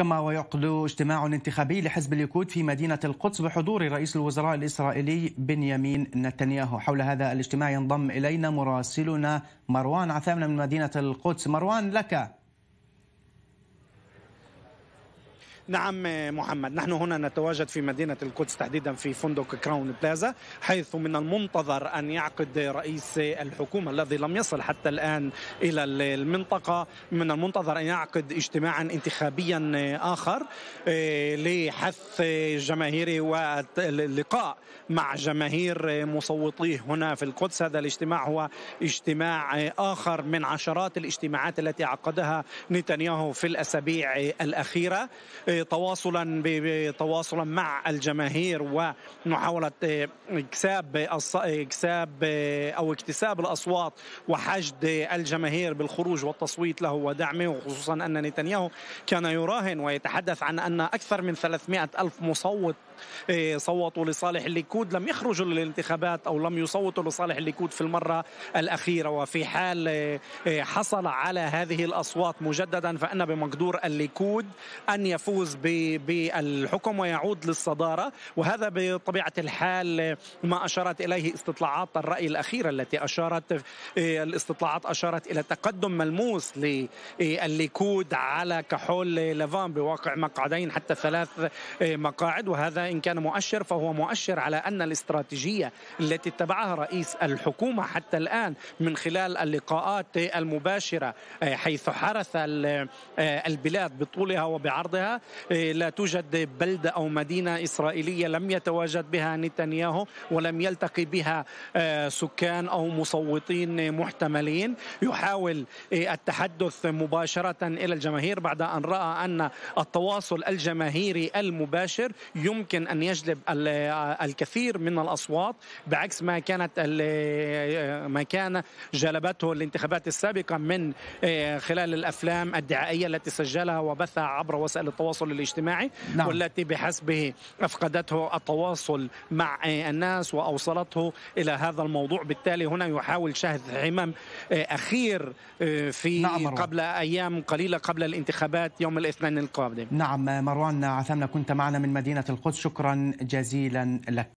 كما ويعقد اجتماع انتخابي لحزب الليكود في مدينة القدس بحضور رئيس الوزراء الإسرائيلي بنيامين نتنياهو حول هذا الاجتماع ينضم إلينا مراسلنا مروان عثامنا من مدينة القدس مروان لك نعم محمد نحن هنا نتواجد في مدينة القدس تحديدا في فندق كراون بلازا حيث من المنتظر أن يعقد رئيس الحكومة الذي لم يصل حتى الآن إلى المنطقة من المنتظر أن يعقد اجتماعا انتخابيا آخر آه، لحث جماهيره واللقاء مع جماهير مصوتيه هنا في القدس هذا الاجتماع هو اجتماع آخر من عشرات الاجتماعات التي عقدها نتنياهو في الأسابيع الأخيرة آه، تواصلا تواصلا مع الجماهير ومحاوله آه، اكساب اكساب آه، او اكتساب الاصوات وحشد الجماهير بالخروج والتصويت له ودعمه وخصوصا ان نتنياهو كان يراهن ويتحدث عن ان اكثر من 300 الف مصوت آه، صوتوا لصالح الليكود لم يخرجوا للانتخابات او لم يصوتوا لصالح الليكود في المره الاخيره وفي حال حصل على هذه الاصوات مجددا فان بمقدور الليكود ان يفوز يفوز بالحكم ويعود للصداره وهذا بطبيعه الحال ما اشارت اليه استطلاعات الراي الاخيره التي اشارت إيه، الاستطلاعات اشارت الى تقدم ملموس للليكود على كحول لافان بواقع مقعدين حتى ثلاث إيه، مقاعد وهذا ان كان مؤشر فهو مؤشر على ان الاستراتيجيه التي اتبعها رئيس الحكومه حتى الان من خلال اللقاءات المباشره إيه، حيث حرث البلاد بطولها وبعرضها إيه، لا توجد بلدة أو مدينة إسرائيلية لم يتواجد بها نتنياهو ولم يلتقي بها آه، سكان أو مصوتين محتملين يحاول إيه، التحدث مباشرة إلى الجماهير بعد أن رأى أن التواصل الجماهيري المباشر يمكن أن يجلب آه، الكثير من الأصوات بعكس ما كانت آه، ما كان جلبته الانتخابات السابقة من خلال الأفلام الدعائية التي سجلها وبثها عبر وسائل التواصل التواصل الاجتماعي نعم. والتي بحسبه أفقدته التواصل مع الناس وأوصلته إلى هذا الموضوع بالتالي هنا يحاول شهد عمم آه، أخير آه، في نعم قبل أيام قليلة قبل الانتخابات يوم الاثنين القادم نعم مروان عثمنا كنت معنا من مدينة القدس شكرا جزيلا لك